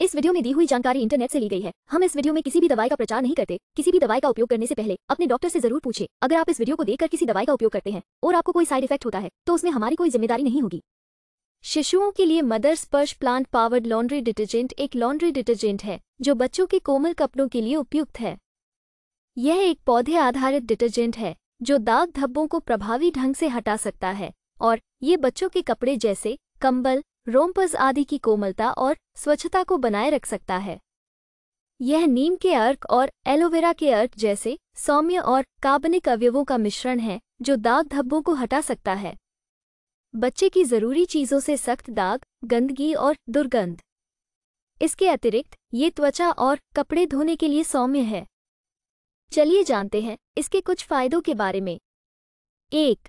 इस वीडियो में दी हुई जानकारी इंटरनेट से ली गई है हम इस वीडियो में किसी भी दवाई का प्रचार नहीं करते किसी भी दवाई का उपयोग करने से पहले अपने डॉक्टर से जरूर पूछे अगर आप इस वीडियो को देखकर किसी दवाई का उपयोग करते हैं और आपको कोई साइड इफेक्ट होता है तो उसमें हमारी कोई जिम्मेदारी नहीं होगी शिशुओं के लिए mother Sparsh plant powered laundry detergent एक लॉन्ड्री डिटर्जेंट है जो बच्चों के कोमल कपड़ों के लिए उपयुक्त है यह एक पौधे आधारित डिटर्जेंट है जो दाग धब्बों को प्रभावी ढंग से हटा सकता है और ये बच्चों के कपड़े जैसे कंबल रोमपज आदि की कोमलता और स्वच्छता को बनाए रख सकता है यह नीम के अर्क और एलोवेरा के अर्क जैसे सौम्य और कार्बनिक अवयवों का मिश्रण है जो दाग धब्बों को हटा सकता है बच्चे की जरूरी चीजों से सख्त दाग गंदगी और दुर्गंध इसके अतिरिक्त ये त्वचा और कपड़े धोने के लिए सौम्य है चलिए जानते हैं इसके कुछ फायदों के बारे में एक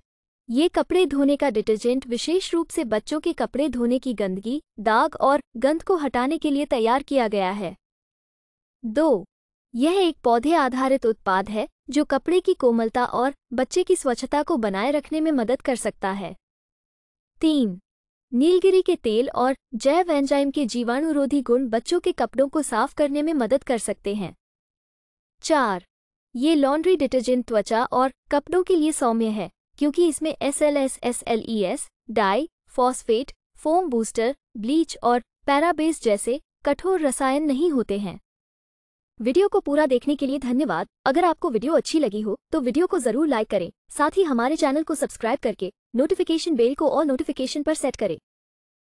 ये कपड़े धोने का डिटर्जेंट विशेष रूप से बच्चों के कपड़े धोने की गंदगी दाग और गंध को हटाने के लिए तैयार किया गया है दो यह एक पौधे आधारित उत्पाद है जो कपड़े की कोमलता और बच्चे की स्वच्छता को बनाए रखने में मदद कर सकता है तीन नीलगिरी के तेल और जैव एंजाइम के जीवाणुरोधी गुण बच्चों के कपड़ों को साफ करने में मदद कर सकते हैं चार ये लॉन्ड्री डिटर्जेंट त्वचा और कपड़ों के लिए सौम्य है क्योंकि इसमें S L S S L E S dye phosphate foam booster bleach और पैराबेस जैसे कठोर रसायन नहीं होते हैं वीडियो को पूरा देखने के लिए धन्यवाद अगर आपको वीडियो अच्छी लगी हो तो वीडियो को जरूर लाइक करें साथ ही हमारे चैनल को सब्सक्राइब करके नोटिफिकेशन बेल को और नोटिफिकेशन पर सेट करें